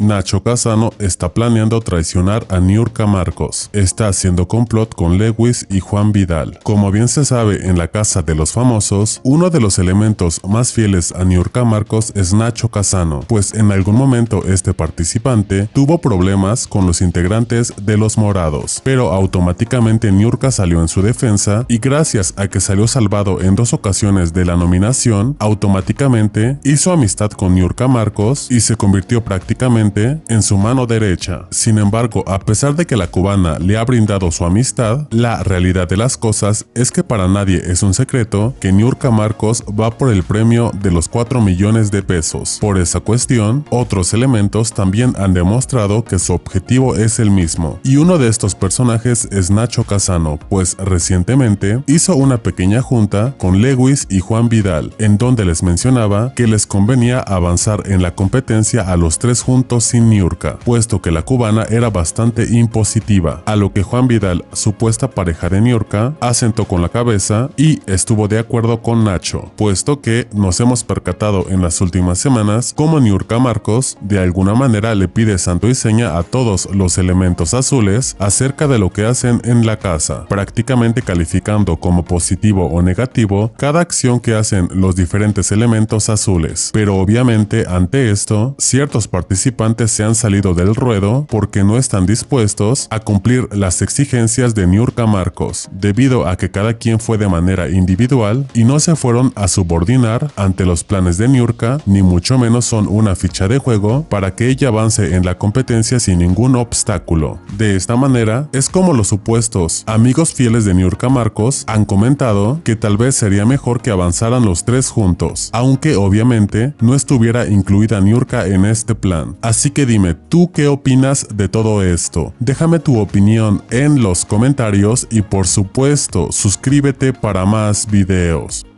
Nacho Casano está planeando traicionar a Niurka Marcos. Está haciendo complot con Lewis y Juan Vidal. Como bien se sabe en la casa de los famosos, uno de los elementos más fieles a Niurka Marcos es Nacho Casano, pues en algún momento este participante tuvo problemas con los integrantes de Los Morados, pero automáticamente Niurka salió en su defensa y gracias a que salió salvado en dos ocasiones de la nominación, automáticamente hizo amistad con Niurka Marcos y se convirtió prácticamente en su mano derecha. Sin embargo, a pesar de que la cubana le ha brindado su amistad, la realidad de las cosas es que para nadie es un secreto que Niurka Marcos va por el premio de los 4 millones de pesos. Por esa cuestión, otros elementos también han demostrado que su objetivo es el mismo. Y uno de estos personajes es Nacho Casano, pues recientemente hizo una pequeña junta con Lewis y Juan Vidal, en donde les mencionaba que les convenía avanzar en la competencia a los tres juntos sin Niurka, puesto que la cubana era bastante impositiva, a lo que Juan Vidal, supuesta pareja de Niurka, asentó con la cabeza y estuvo de acuerdo con Nacho, puesto que nos hemos percatado en las últimas semanas cómo Niurka Marcos de alguna manera le pide santo y seña a todos los elementos azules acerca de lo que hacen en la casa, prácticamente calificando como positivo o negativo cada acción que hacen los diferentes elementos azules. Pero obviamente ante esto, ciertos participantes se han salido del ruedo porque no están dispuestos a cumplir las exigencias de Niurka Marcos, debido a que cada quien fue de manera individual y no se fueron a subordinar ante los planes de Niurka, ni mucho menos son una ficha de juego para que ella avance en la competencia sin ningún obstáculo. De esta manera, es como los supuestos amigos fieles de Niurka Marcos han comentado que tal vez sería mejor que avanzaran los tres juntos, aunque obviamente no estuviera incluida Niurka en este plan. Así que dime, ¿tú qué opinas de todo esto? Déjame tu opinión en los comentarios y por supuesto suscríbete para más videos.